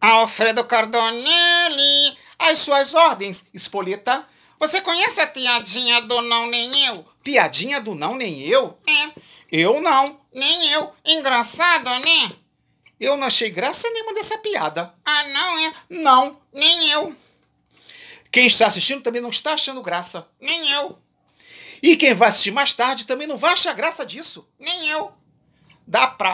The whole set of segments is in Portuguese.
Alfredo Cardonelli, às suas ordens, Espoleta. Você conhece a piadinha do não nem eu? Piadinha do não nem eu? É. Eu não. Nem eu. Engraçado, né? Eu não achei graça nenhuma dessa piada. Ah, não é? Não. Nem eu. Quem está assistindo também não está achando graça. Nem eu. E quem vai assistir mais tarde também não vai achar graça disso. Nem eu. Dá pra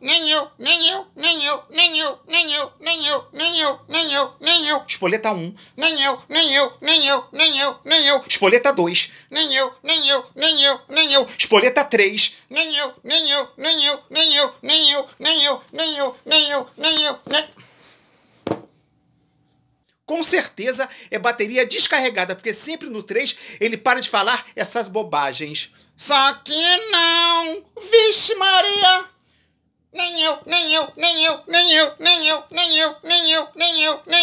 nem eu, nem eu, nem eu, nem eu, nem eu, nem eu, nem eu, nem eu, nem eu. Espoleta 1. Nem eu, nem eu, nem eu, nem eu, nem eu. Espoleta 2. Nem eu, nem eu, nem eu, nem eu. Espoleta 3. Nem eu, nem eu, nem eu, nem eu, nem eu, nem eu, nem eu, nem eu, nem eu, nem eu com certeza é bateria descarregada, porque sempre no 3 ele para de falar essas bobagens. Só que não, vixe Maria! Menu, menu, menu, menu, menu, menu, menu, menu, menu.